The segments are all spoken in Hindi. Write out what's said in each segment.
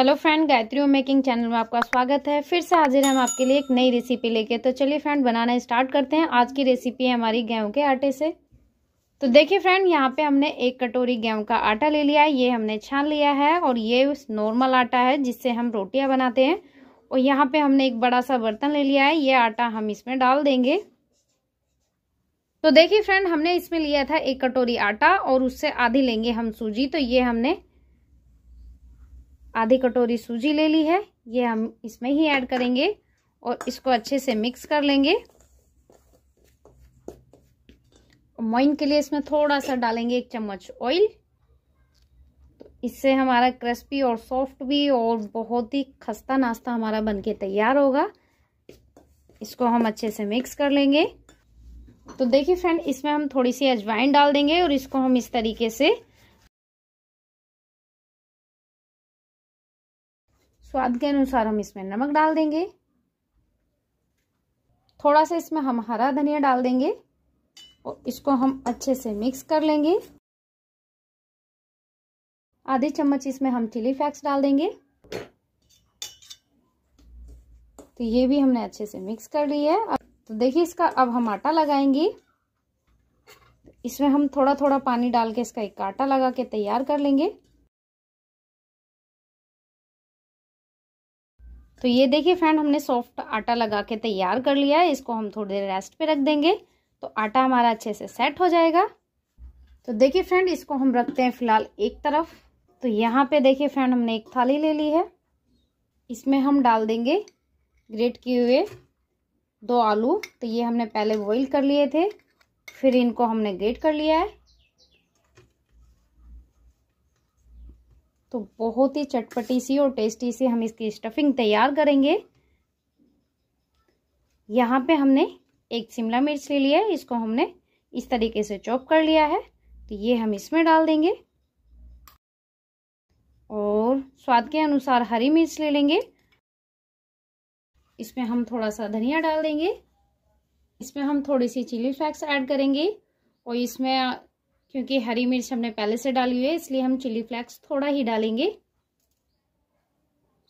hello friend Gayatri making channel में आपका स्वागत है फिर से हाजिर हम आपके लिए एक नई रेसिपी लेके तो चलिए फ्रेंड बनाना स्टार्ट करते हैं आज की रेसिपी है हमारी गेहूं के आटे से तो देखिए फ्रेंड यहाँ पे हमने एक कटोरी गेहूं का आटा ले लिया है ये हमने छान लिया है और ये नॉर्मल आटा है जिससे हम रोटियाँ बनाते हैं और यहाँ पर हमने एक बड़ा सा बर्तन ले लिया है ये आटा हम इसमें डाल देंगे तो देखिए फ्रेंड हमने इसमें लिया था एक कटोरी आटा और उससे आधी लेंगे हम सूजी तो ये हमने आधी कटोरी सूजी ले ली है ये हम इसमें ही ऐड करेंगे और इसको अच्छे से मिक्स कर लेंगे मोइन के लिए इसमें थोड़ा सा डालेंगे एक चम्मच ऑयल तो इससे हमारा क्रिस्पी और सॉफ्ट भी और बहुत ही खस्ता नाश्ता हमारा बनके तैयार होगा इसको हम अच्छे से मिक्स कर लेंगे तो देखिए फ्रेंड इसमें हम थोड़ी सी अजवाइन डाल देंगे और इसको हम इस तरीके से स्वाद के अनुसार हम इसमें नमक डाल देंगे थोड़ा सा इसमें हम हरा धनिया डाल देंगे और इसको हम अच्छे से मिक्स कर लेंगे आधे चम्मच इसमें हम चिली फ्लैक्स डाल देंगे तो ये भी हमने अच्छे से मिक्स कर लिया है तो देखिए इसका अब हम आटा लगाएंगे इसमें हम थोड़ा थोड़ा पानी डाल के इसका एक आटा लगा के तैयार कर लेंगे तो ये देखिए फ्रेंड हमने सॉफ्ट आटा लगा के तैयार कर लिया है इसको हम थोड़ी देर रेस्ट पे रख देंगे तो आटा हमारा अच्छे से सेट हो जाएगा तो देखिए फ्रेंड इसको हम रखते हैं फिलहाल एक तरफ तो यहाँ पे देखिए फ्रेंड हमने एक थाली ले ली है इसमें हम डाल देंगे ग्रेट किए हुए दो आलू तो ये हमने पहले बॉइल कर लिए थे फिर इनको हमने ग्रेट कर लिया है तो बहुत ही चटपटी सी और टेस्टी सी हम इसकी स्टफिंग तैयार करेंगे यहाँ पे हमने एक शिमला मिर्च ले लिया है इसको हमने इस तरीके से चॉप कर लिया है तो ये हम इसमें डाल देंगे और स्वाद के अनुसार हरी मिर्च ले लेंगे इसमें हम थोड़ा सा धनिया डाल देंगे इसमें हम थोड़ी सी चिली फ्लैक्स ऐड करेंगे और इसमें क्योंकि हरी मिर्च हमने पहले से डाली हुई है इसलिए हम चिली फ्लेक्स थोड़ा ही डालेंगे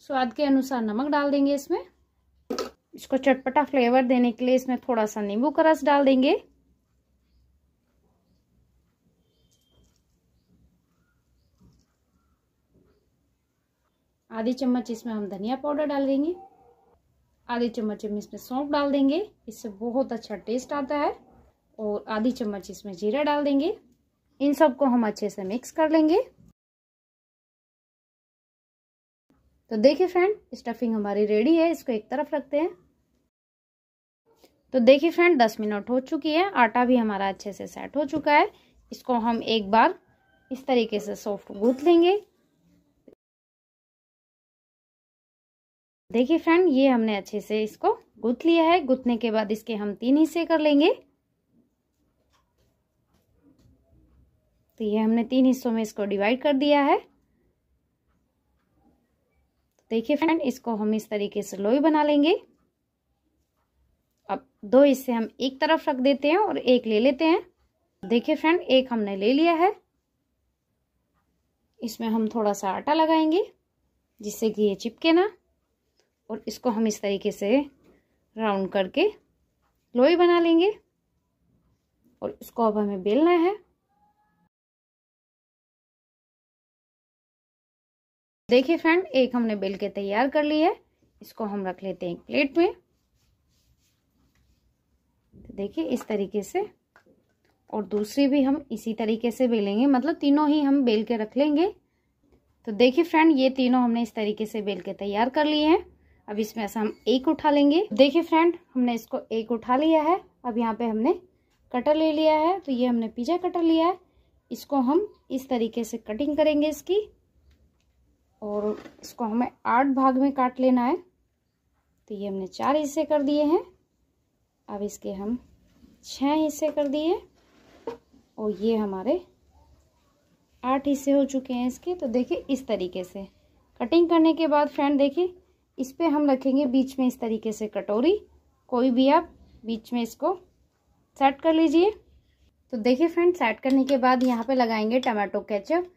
स्वाद के अनुसार नमक डाल देंगे इसमें इसको चटपटा फ्लेवर देने के लिए इसमें थोड़ा सा नींबू का रस डाल देंगे आधी चम्मच इसमें हम धनिया पाउडर डाल देंगे आधी चम्मच हम इसमें सौंफ डाल देंगे इससे बहुत अच्छा टेस्ट आता है और आधी चम्मच इसमें जीरा डाल देंगे इन सब को हम अच्छे से मिक्स कर लेंगे तो देखिए फ्रेंड स्टफिंग हमारी रेडी है इसको एक तरफ रखते हैं तो देखिए फ्रेंड दस मिनट हो चुकी है आटा भी हमारा अच्छे से सेट हो चुका है इसको हम एक बार इस तरीके से सॉफ्ट गूथ लेंगे देखिए फ्रेंड ये हमने अच्छे से इसको गूथ लिया है गूथने के बाद इसके हम तीन हिस्से कर लेंगे तो ये हमने तीन हिस्सों में इसको डिवाइड कर दिया है देखिए फ्रेंड इसको हम इस तरीके से लोई बना लेंगे अब दो हिस्से हम एक तरफ रख देते हैं और एक ले लेते हैं देखिए फ्रेंड एक हमने ले लिया है इसमें हम थोड़ा सा आटा लगाएंगे जिससे कि ये चिपके ना और इसको हम इस तरीके से राउंड करके लोई बना लेंगे और इसको अब हमें बेलना है देखिए फ्रेंड एक हमने बेल के तैयार कर ली है इसको हम रख लेते हैं प्लेट में तो देखिए इस तरीके से और दूसरी भी हम इसी तरीके से बेलेंगे मतलब तीनों ही हम बेल के रख लेंगे तो देखिए फ्रेंड ये तीनों हमने इस तरीके से बेल के तैयार कर लिए हैं अब इसमें से हम एक उठा लेंगे देखिए फ्रेंड हमने इसको एक उठा लिया है अब यहाँ पे हमने कटर ले लिया है तो ये हमने पिज्जा कटर लिया है इसको हम इस तरीके से कटिंग करेंगे इसकी और इसको हमें आठ भाग में काट लेना है तो ये हमने चार हिस्से कर दिए हैं अब इसके हम छः हिस्से कर दिए और ये हमारे आठ हिस्से हो चुके हैं इसके तो देखिए इस तरीके से कटिंग करने के बाद फ्रेंड देखिए इस पर हम रखेंगे बीच में इस तरीके से कटोरी कोई भी आप बीच में इसको सेट कर लीजिए तो देखिए फ्रेंड सेट करने के बाद यहाँ पे लगाएंगे टमाटो केचप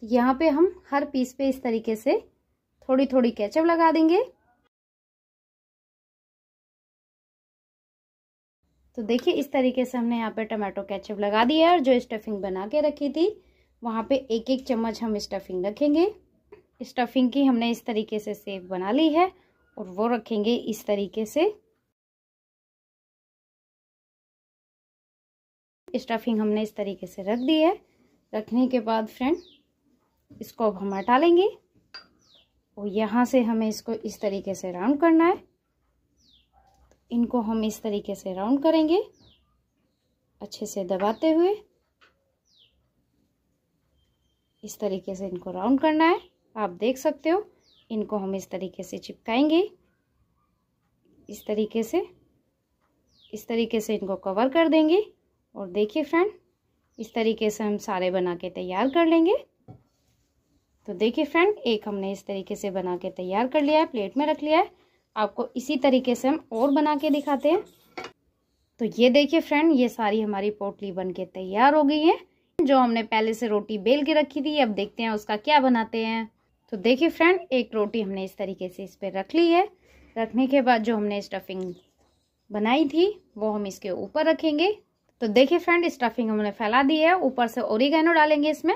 तो यहाँ पे हम हर पीस पे इस तरीके से थोड़ी थोड़ी केचप लगा देंगे तो देखिए इस तरीके से हमने यहाँ पे टमाटो केचप लगा दिया है और जो स्टफिंग बना के रखी थी वहाँ पे एक एक चम्मच हम स्टफिंग रखेंगे स्टफिंग की हमने इस तरीके से सेव बना ली है और वो रखेंगे इस तरीके से स्टफिंग हमने इस तरीके से रख दी है रखने के बाद फ्रेंड इसको अब हम हटा लेंगे और यहाँ से हमें इसको इस तरीके से राउंड करना है इनको हम इस तरीके से राउंड करेंगे अच्छे से दबाते हुए इस तरीके से इनको राउंड करना है आप देख सकते हो इनको हम इस तरीके से चिपकाएंगे इस तरीके से इस तरीके से इनको कवर कर देंगे और देखिए फ्रेंड इस तरीके से हम सारे बना के तैयार कर लेंगे तो देखिए फ्रेंड एक हमने इस तरीके से बना के तैयार कर लिया है प्लेट में रख लिया है आपको इसी तरीके से हम और बना के दिखाते हैं तो ये देखिए फ्रेंड ये सारी हमारी पोटली बन के तैयार हो गई है जो हमने पहले से रोटी बेल के रखी थी अब देखते हैं उसका क्या बनाते हैं तो देखिए फ्रेंड एक रोटी हमने इस तरीके से इस पर रख ली है रखने के बाद जो हमने स्टफिंग बनाई थी वो हम इसके ऊपर रखेंगे तो देखिए फ्रेंड स्टफिंग हमने फैला दी है ऊपर से ओरिगेनो डालेंगे इसमें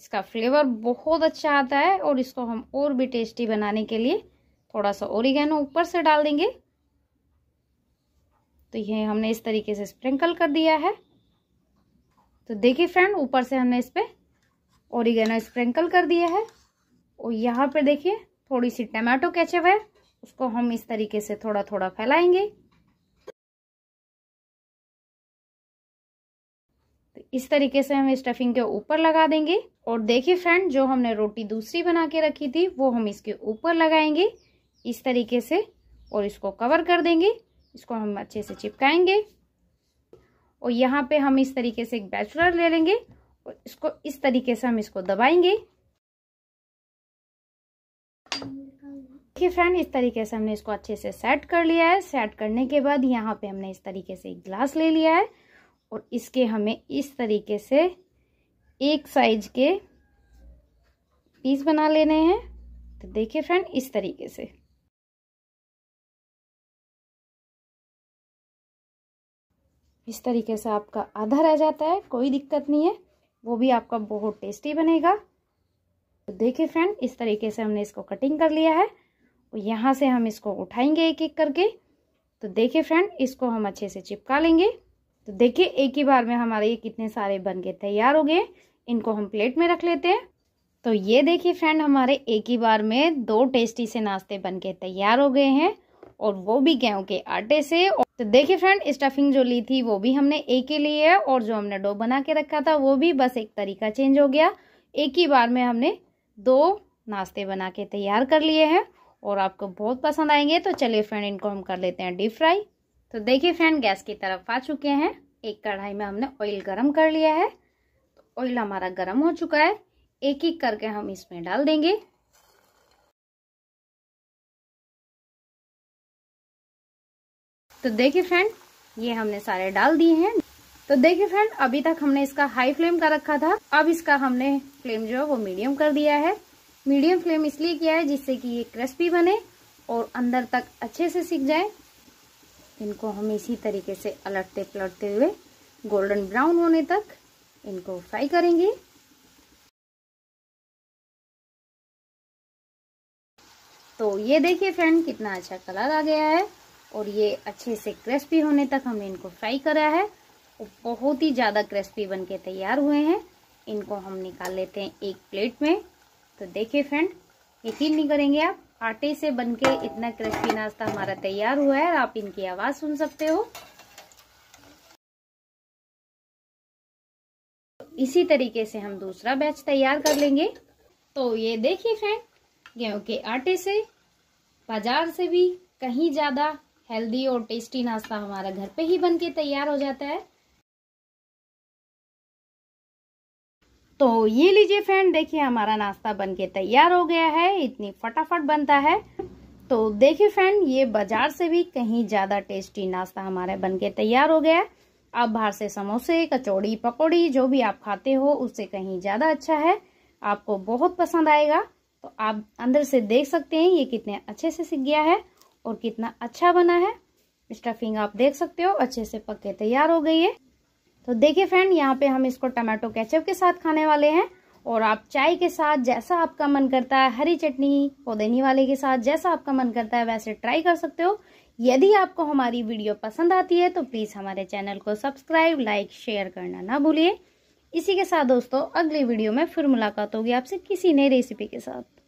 इसका फ्लेवर बहुत अच्छा आता है और इसको हम और भी टेस्टी बनाने के लिए थोड़ा सा ओरिगेनो ऊपर से डाल देंगे तो ये हमने इस तरीके से स्प्रिंकल कर दिया है तो देखिए फ्रेंड ऊपर से हमने इस पर ओरिगेनो स्प्रिंकल कर दिया है और यहाँ पे देखिए थोड़ी सी टमाटो कैचअप है उसको हम इस तरीके से थोड़ा थोड़ा फैलाएंगे तो इस तरीके से हम स्टफिंग के ऊपर लगा देंगे और देखिए फ्रेंड जो हमने रोटी दूसरी बना के रखी थी वो हम इसके ऊपर लगाएंगे इस तरीके से और इसको कवर कर देंगे इसको हम अच्छे से चिपकाएंगे और यहाँ पे हम इस तरीके से एक बैचलर ले लेंगे और इसको इस तरीके से हम इसको दबाएंगे देखिए फ्रेंड इस तरीके से हमने इसको अच्छे से सेट कर लिया है सेट करने के बाद यहाँ पे हमने इस तरीके से एक ग्लास ले लिया है और इसके हमें इस तरीके से एक साइज के पीस बना लेने हैं तो देखिए फ्रेंड इस तरीके से इस तरीके से आपका आधा रह जाता है कोई दिक्कत नहीं है वो भी आपका बहुत टेस्टी बनेगा तो देखिए फ्रेंड इस तरीके से हमने इसको कटिंग कर लिया है और यहाँ से हम इसको उठाएंगे एक एक करके तो देखिए फ्रेंड इसको हम अच्छे से चिपका लेंगे तो देखिए एक ही बार में हमारे ये कितने सारे बन के तैयार हो गए इनको हम प्लेट में रख लेते हैं तो ये देखिए फ्रेंड हमारे एक ही बार में दो टेस्टी से नाश्ते बन के तैयार हो गए हैं और वो भी गेहूं के आटे से तो देखिए फ्रेंड स्टफिंग जो ली थी वो भी हमने एक ही ली है और जो हमने डो बना के रखा था वो भी बस एक तरीका चेंज हो गया एक ही बार में हमने दो नाश्ते बना के तैयार कर लिए हैं और आपको बहुत पसंद आएंगे तो चलिए फ्रेंड इनको हम कर लेते हैं डीप फ्राई तो देखिए फ्रेंड गैस की तरफ आ चुके हैं एक कढ़ाई में हमने ऑयल गरम कर लिया है तो ऑयल हमारा गरम हो चुका है एक एक करके हम इसमें डाल देंगे तो देखिए फ्रेंड ये हमने सारे डाल दिए हैं तो देखिए फ्रेंड अभी तक हमने इसका हाई फ्लेम का रखा था अब इसका हमने फ्लेम जो है वो मीडियम कर दिया है मीडियम फ्लेम इसलिए किया है जिससे कि ये क्रिस्पी बने और अंदर तक अच्छे से सीख जाए इनको हम इसी तरीके से अलटते पलटते हुए गोल्डन ब्राउन होने तक इनको फ्राई करेंगे तो ये देखिए फ्रेंड कितना अच्छा कलर आ गया है और ये अच्छे से क्रिस्पी होने तक हमने इनको फ्राई करा है बहुत ही ज़्यादा क्रिस्पी बन के तैयार हुए हैं इनको हम निकाल लेते हैं एक प्लेट में तो देखिए फ्रेंड यकीन नहीं करेंगे आप आटे से बनके इतना क्रिस्पी नाश्ता हमारा तैयार हुआ है आप इनकी आवाज़ सुन सकते हो इसी तरीके से हम दूसरा बैच तैयार कर लेंगे तो ये देखिए फ्रेंड गेहूं के आटे से बाजार से भी कहीं ज़्यादा हेल्दी और टेस्टी नाश्ता हमारा घर पे ही बन के तैयार हो जाता है तो ये लीजिए फ्रेंड देखिए हमारा नाश्ता बनके तैयार हो गया है इतनी फटाफट बनता है तो देखिए फ्रेंड ये बाजार से भी कहीं ज़्यादा टेस्टी नाश्ता हमारा बनके तैयार हो गया आप बाहर से समोसे कचौड़ी पकौड़ी जो भी आप खाते हो उससे कहीं ज़्यादा अच्छा है आपको बहुत पसंद आएगा तो आप अंदर से देख सकते हैं ये कितने अच्छे से सीख गया है और कितना अच्छा बना है स्टफिंग आप देख सकते हो अच्छे से पक के तैयार हो गई है तो देखिए फ्रेंड यहाँ पे हम इसको टमाटो केचप के साथ खाने वाले हैं और आप चाय के साथ जैसा आपका मन करता है हरी चटनी पुदीनी वाले के साथ जैसा आपका मन करता है वैसे ट्राई कर सकते हो यदि आपको हमारी वीडियो पसंद आती है तो प्लीज़ हमारे चैनल को सब्सक्राइब लाइक शेयर करना ना भूलिए इसी के साथ दोस्तों अगली वीडियो में फिर मुलाकात होगी आपसे किसी नई रेसिपी के साथ